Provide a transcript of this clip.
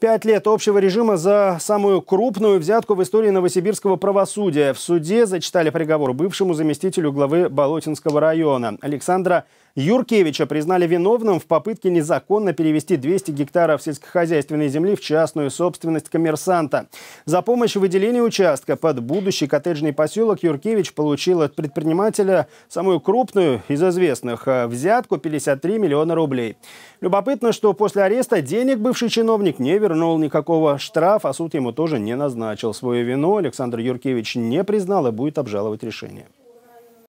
Пять лет общего режима за самую крупную взятку в истории новосибирского правосудия. В суде зачитали приговор бывшему заместителю главы Болотинского района. Александра Юркевича признали виновным в попытке незаконно перевести 200 гектаров сельскохозяйственной земли в частную собственность коммерсанта. За помощь в выделении участка под будущий коттеджный поселок Юркевич получил от предпринимателя самую крупную из известных а, взятку 53 миллиона рублей. Любопытно, что после ареста денег бывший чиновник не вернул никакого штрафа, а суд ему тоже не назначил. Свое вину Александр Юркевич не признал и будет обжаловать решение.